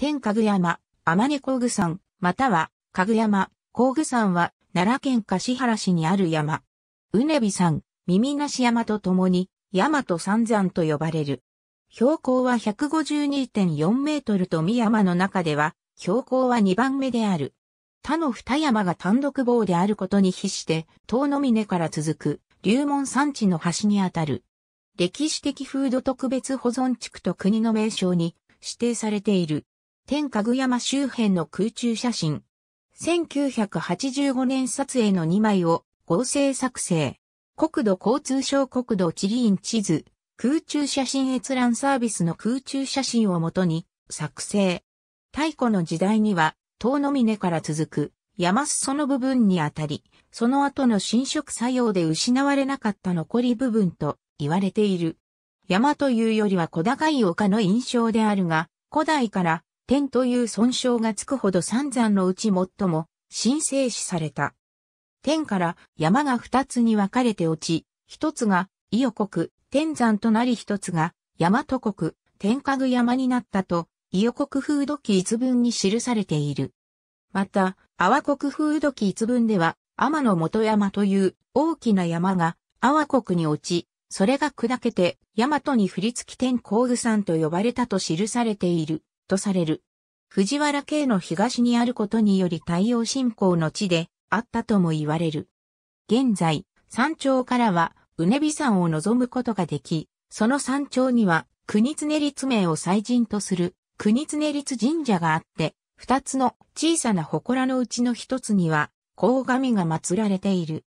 天かぐ山、天根工具山、または、かぐ山、工具山は、奈良県橿原市にある山。うねび山、耳なし山と共に、山と三山と呼ばれる。標高は152.4メートルと三山の中では、標高は2番目である。他の二山が単独棒であることに比して、遠野峰から続く、龍門山地の端にあたる。歴史的風土特別保存地区と国の名称に指定されている。天家具山周辺の空中写真。1985年撮影の2枚を合成作成。国土交通省国土地理院地図、空中写真閲覧サービスの空中写真をもとに作成。太古の時代には、遠の峰から続く山裾の部分にあたり、その後の侵食作用で失われなかった残り部分と言われている。山というよりは小高い丘の印象であるが、古代から点という損傷がつくほど三山のうち最も神聖視された。天から山が二つに分かれて落ち、一つが伊予国天山となり一つが大和国天下具山になったと、伊予国風土記一文に記されている。また、阿波国風土記一文では、天の元山という大きな山が阿波国に落ち、それが砕けて、大和に降りつき天光具山と呼ばれたと記されている。とされる。藤原家の東にあることにより太陽信仰の地であったとも言われる。現在、山頂からは、うねび山を望むことができ、その山頂には、国常立名を祭神とする、国常立神社があって、二つの小さな祠のうちの一つには、鴻神が祀られている。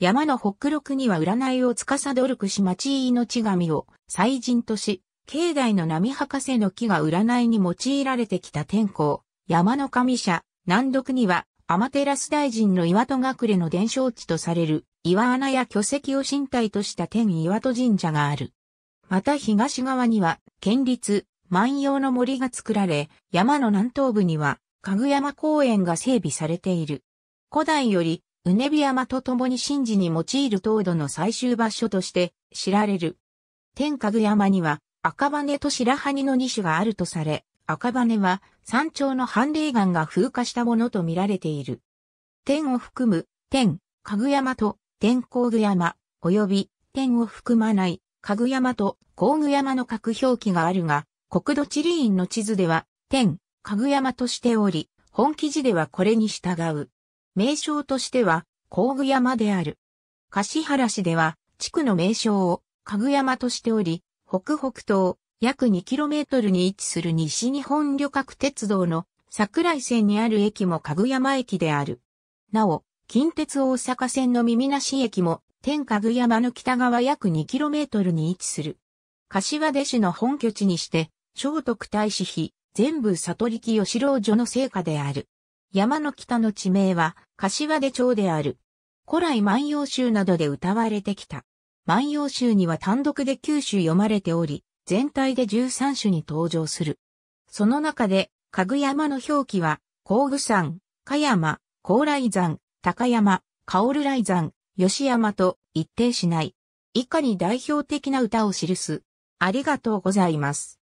山の北六には占いを司る串町命神を祭神とし、境内の波博士の木が占いに用いられてきた天候、山の神社、南独には、アマテラス大臣の岩戸隠れの伝承地とされる、岩穴や巨石を身体とした天岩戸神社がある。また東側には、県立、万葉の森が作られ、山の南東部には、かぐ山公園が整備されている。古代より、うねび山と共に神事に用いる東土の最終場所として知られる。天かぐ山には赤羽と白羽の2種があるとされ、赤羽は山頂の半霊岩が風化したものと見られている。天を含む天、かぐ山と天光具山、及び天を含まないかぐ山と光具山の各表記があるが、国土地理院の地図では天、かぐ山としており、本記事ではこれに従う。名称としては工具山である。柏原市では地区の名称をかぐ山としており、北北東、約 2km に位置する西日本旅客鉄道の桜井線にある駅もかぐやま駅である。なお、近鉄大阪線の耳なし駅も、天かぐ山の北側約 2km に位置する。柏出市の本拠地にして、聖徳太子妃、全部悟り木吉郎所の聖火である。山の北の地名は、柏出町である。古来万葉集などで歌われてきた。万葉集には単独で9首読まれており、全体で13首に登場する。その中で、かぐ山の表記は、甲具山、か山、高麗山、高山、薫来山、吉山と一定しない。以下に代表的な歌を記す。ありがとうございます。